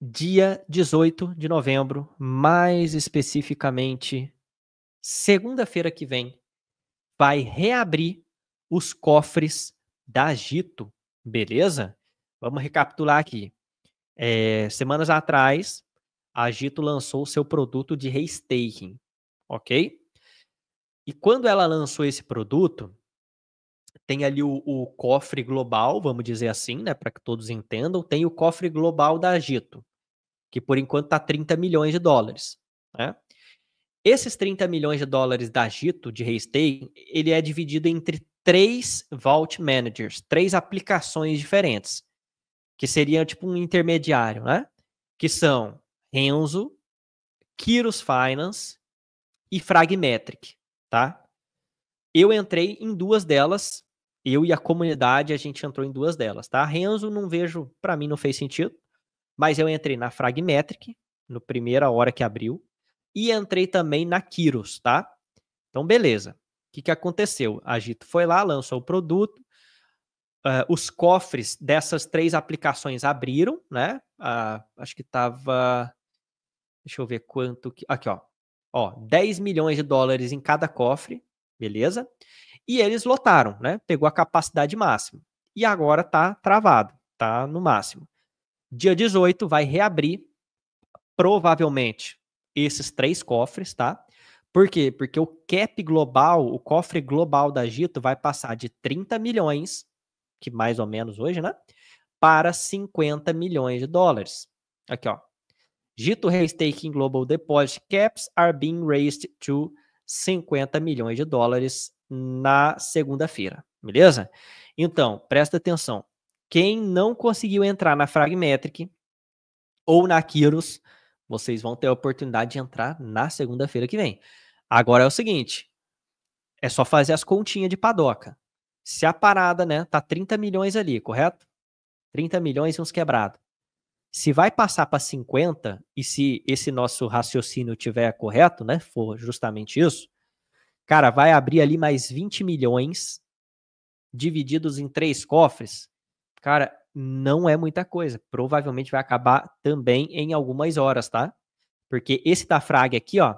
dia 18 de novembro, mais especificamente segunda-feira que vem, vai reabrir os cofres da Agito, beleza? Vamos recapitular aqui. É, semanas atrás, a Agito lançou seu produto de restaking, ok? E quando ela lançou esse produto, tem ali o, o, cofre global, vamos dizer assim, né, para que todos entendam, tem o cofre global da Agito, que por enquanto está 30 milhões de dólares. Né? Esses 30 milhões de dólares da Agito, de restaking, ele é dividido entre três Vault Managers, três aplicações diferentes, que seria tipo um intermediário, né? Que são Renzo, Kiros Finance e Fragmetric, tá? Eu entrei em duas delas eu e a comunidade, a gente entrou em duas delas, tá? Renzo, não vejo, para mim não fez sentido, mas eu entrei na Fragmetric, no primeira hora que abriu, e entrei também na Kiros, tá? Então, beleza. O que, que aconteceu? A Gito foi lá, lançou o produto, uh, os cofres dessas três aplicações abriram, né? Uh, acho que tava... Deixa eu ver quanto que... Aqui, ó. Ó, 10 milhões de dólares em cada cofre, beleza? E eles lotaram, né? Pegou a capacidade máxima. E agora está travado, está no máximo. Dia 18 vai reabrir, provavelmente, esses três cofres, tá? Por quê? Porque o cap global, o cofre global da Gito vai passar de 30 milhões, que mais ou menos hoje, né? Para 50 milhões de dólares. Aqui, ó. Gito Restaking Global Deposit Caps are being raised to 50 milhões de dólares na segunda-feira, beleza? Então, presta atenção. Quem não conseguiu entrar na Fragmetric ou na Kiros, vocês vão ter a oportunidade de entrar na segunda-feira que vem. Agora é o seguinte, é só fazer as continhas de padoca. Se a parada, né, tá 30 milhões ali, correto? 30 milhões e uns quebrados. Se vai passar para 50, e se esse nosso raciocínio tiver correto, né, for justamente isso, Cara, vai abrir ali mais 20 milhões divididos em três cofres. Cara, não é muita coisa. Provavelmente vai acabar também em algumas horas, tá? Porque esse da Frag aqui, ó,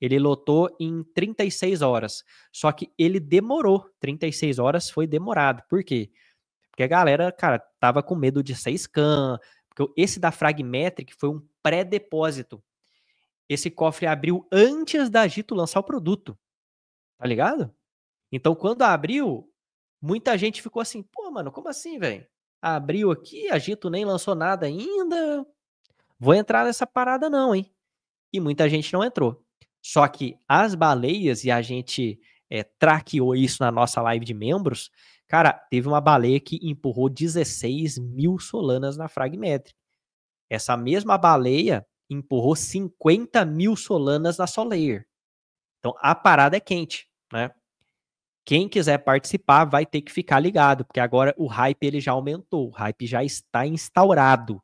ele lotou em 36 horas. Só que ele demorou. 36 horas foi demorado. Por quê? Porque a galera, cara, tava com medo de ser scan. Porque esse da Fragmetric foi um pré-depósito. Esse cofre abriu antes da Gito lançar o produto. Tá ligado? Então, quando abriu, muita gente ficou assim, pô, mano, como assim, velho? Abriu aqui, a Gito nem lançou nada ainda. Vou entrar nessa parada, não, hein? E muita gente não entrou. Só que as baleias, e a gente é, traqueou isso na nossa live de membros, cara, teve uma baleia que empurrou 16 mil solanas na Fragmetric. Essa mesma baleia empurrou 50 mil solanas na Solayer. Então a parada é quente né? Quem quiser participar vai ter que ficar ligado, porque agora o hype ele já aumentou, o hype já está instaurado.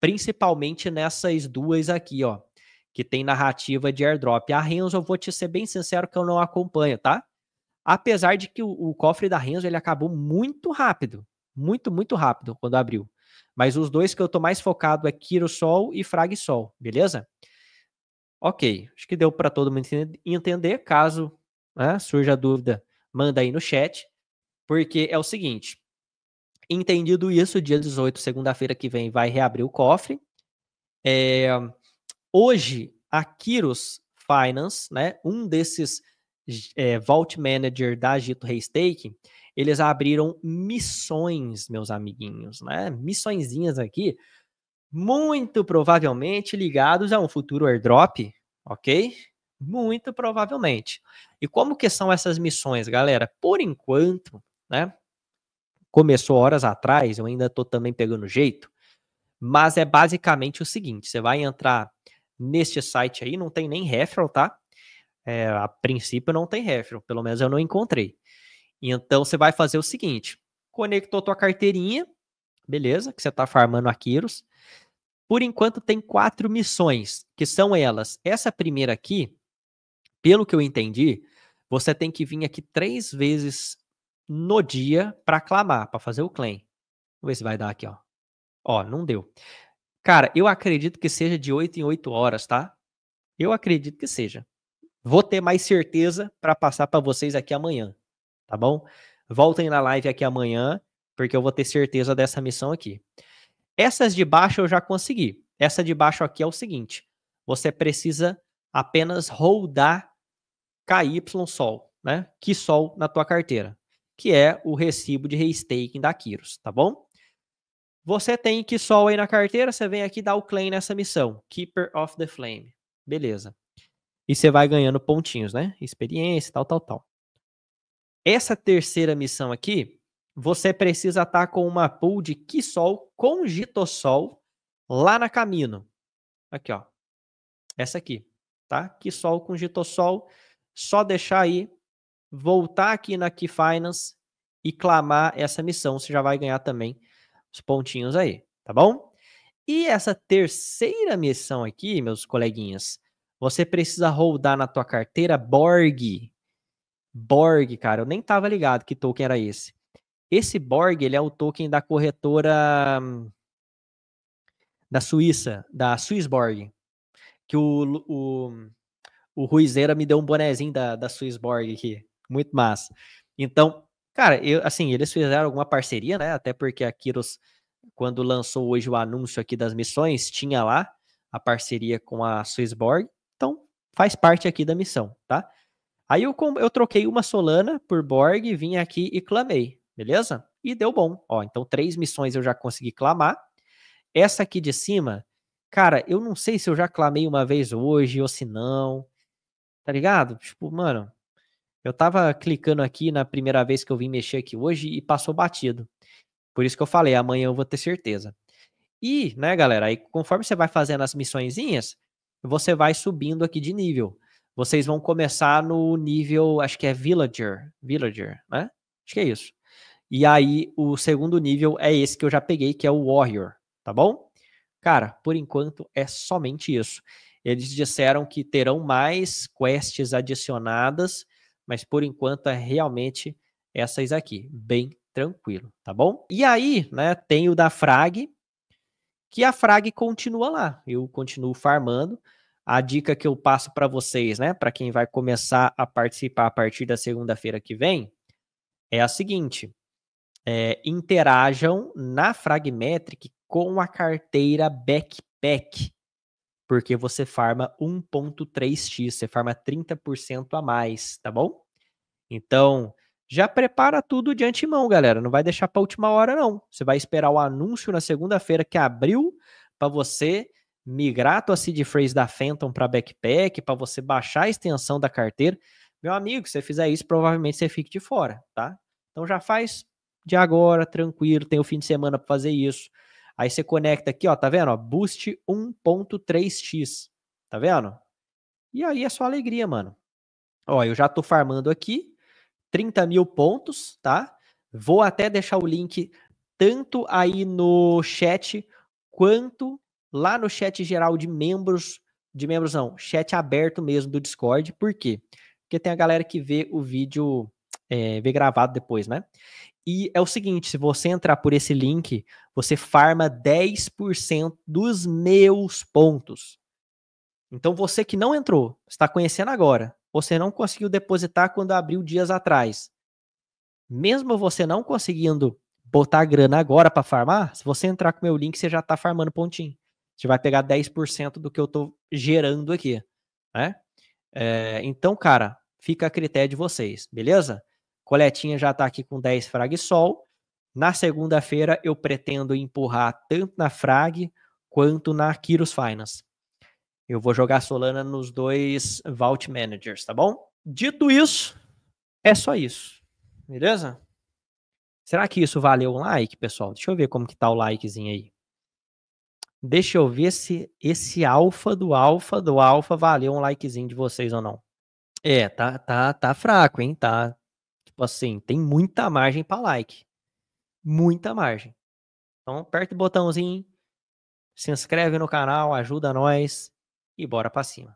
Principalmente nessas duas aqui, ó, que tem narrativa de airdrop. A Renzo, eu vou te ser bem sincero que eu não acompanho, tá? Apesar de que o, o cofre da Renzo ele acabou muito rápido, muito, muito rápido quando abriu. Mas os dois que eu tô mais focado é Kiro Sol e Frag Sol, beleza? Ok, acho que deu para todo mundo entender. Caso né? surge a dúvida, manda aí no chat, porque é o seguinte: entendido isso, dia 18, segunda-feira que vem, vai reabrir o cofre. É, hoje, a Kiros Finance, né, um desses é, Vault Manager da Agito Restaking, eles abriram missões, meus amiguinhos, né? Missõezinhas aqui, muito provavelmente ligados a um futuro airdrop, ok? Muito provavelmente. E como que são essas missões, galera? Por enquanto, né? Começou horas atrás, eu ainda estou também pegando jeito, mas é basicamente o seguinte: você vai entrar neste site aí, não tem nem referral, tá? É, a princípio não tem referral, pelo menos eu não encontrei. Então você vai fazer o seguinte: conectou tua carteirinha, beleza, que você está farmando a Kiros. Por enquanto tem quatro missões, que são elas. Essa primeira aqui, pelo que eu entendi, você tem que vir aqui três vezes no dia para clamar, para fazer o claim. Vamos ver se vai dar aqui, ó. Ó, não deu. Cara, eu acredito que seja de 8 em 8 horas, tá? Eu acredito que seja. Vou ter mais certeza para passar para vocês aqui amanhã, tá bom? Voltem na live aqui amanhã, porque eu vou ter certeza dessa missão aqui. Essas de baixo eu já consegui. Essa de baixo aqui é o seguinte: você precisa apenas rodar KY Sol, né? Que Sol na tua carteira, que é o recibo de restaking da Kiros, tá bom? Você tem que Sol aí na carteira, você vem aqui dar o claim nessa missão, Keeper of the Flame. Beleza. E você vai ganhando pontinhos, né? Experiência, tal, tal, tal. Essa terceira missão aqui, você precisa estar com uma pool de Kisol com Gitossol lá na caminho, Aqui, ó. Essa aqui, tá? Kisol com Gitossol só deixar aí, voltar aqui na Key Finance e clamar essa missão. Você já vai ganhar também os pontinhos aí, tá bom? E essa terceira missão aqui, meus coleguinhas, você precisa rodar na tua carteira Borg. Borg, cara, eu nem tava ligado que token era esse. Esse Borg, ele é o token da corretora da Suíça, da Swissborg, que o, o o Ruizeira me deu um bonezinho da, da Swissborg aqui. Muito massa. Então, cara, eu, assim, eles fizeram alguma parceria, né? Até porque a Kiros, quando lançou hoje o anúncio aqui das missões, tinha lá a parceria com a Swissborg. Então, faz parte aqui da missão, tá? Aí eu, eu troquei uma Solana por Borg, vim aqui e clamei, beleza? E deu bom. Ó, então três missões eu já consegui clamar. Essa aqui de cima, cara, eu não sei se eu já clamei uma vez hoje ou se não. Tá ligado? Tipo, mano, eu tava clicando aqui na primeira vez que eu vim mexer aqui hoje e passou batido. Por isso que eu falei, amanhã eu vou ter certeza. E, né, galera, aí conforme você vai fazendo as missõezinhas, você vai subindo aqui de nível. Vocês vão começar no nível, acho que é Villager, Villager, né? Acho que é isso. E aí o segundo nível é esse que eu já peguei, que é o Warrior, tá bom? Cara, por enquanto é somente isso. Eles disseram que terão mais quests adicionadas, mas por enquanto é realmente essas aqui, bem tranquilo, tá bom? E aí, né, tem o da Frag, que a Frag continua lá. Eu continuo farmando. A dica que eu passo para vocês, né, para quem vai começar a participar a partir da segunda-feira que vem, é a seguinte: é, interajam na Fragmetric com a carteira Backpack porque você farma 1.3x, você farma 30% a mais, tá bom? Então, já prepara tudo de antemão, galera, não vai deixar para última hora não. Você vai esperar o anúncio na segunda-feira que abriu para você migrar a tua seed phrase da Phantom para Backpack, para você baixar a extensão da carteira. Meu amigo, se você fizer isso, provavelmente você fique de fora, tá? Então já faz de agora, tranquilo, tem o fim de semana para fazer isso. Aí você conecta aqui, ó, tá vendo? boost 1.3x, tá vendo? E aí é só alegria, mano. Ó, eu já tô farmando aqui, 30 mil pontos, tá? Vou até deixar o link tanto aí no chat quanto lá no chat geral de membros, de membros não, chat aberto mesmo do Discord. Por quê? Porque tem a galera que vê o vídeo é, ver gravado depois, né? E é o seguinte, se você entrar por esse link, você farma 10% dos meus pontos. Então você que não entrou, está conhecendo agora, você não conseguiu depositar quando abriu dias atrás. Mesmo você não conseguindo botar grana agora para farmar, se você entrar com o meu link, você já está farmando pontinho. Você vai pegar 10% do que eu estou gerando aqui, né? É, então, cara, fica a critério de vocês, beleza? Coletinha já está aqui com 10 frag sol. Na segunda-feira eu pretendo empurrar tanto na frag quanto na Kiros Finance. Eu vou jogar Solana nos dois Vault Managers, tá bom? Dito isso, é só isso. Beleza? Será que isso valeu um like, pessoal? Deixa eu ver como que tá o likezinho aí. Deixa eu ver se esse alfa do alfa do alfa valeu um likezinho de vocês ou não. É, tá tá tá fraco, hein? Tá tipo assim, tem muita margem para like. Muita margem. Então, aperta o botãozinho, se inscreve no canal, ajuda nós e bora para cima.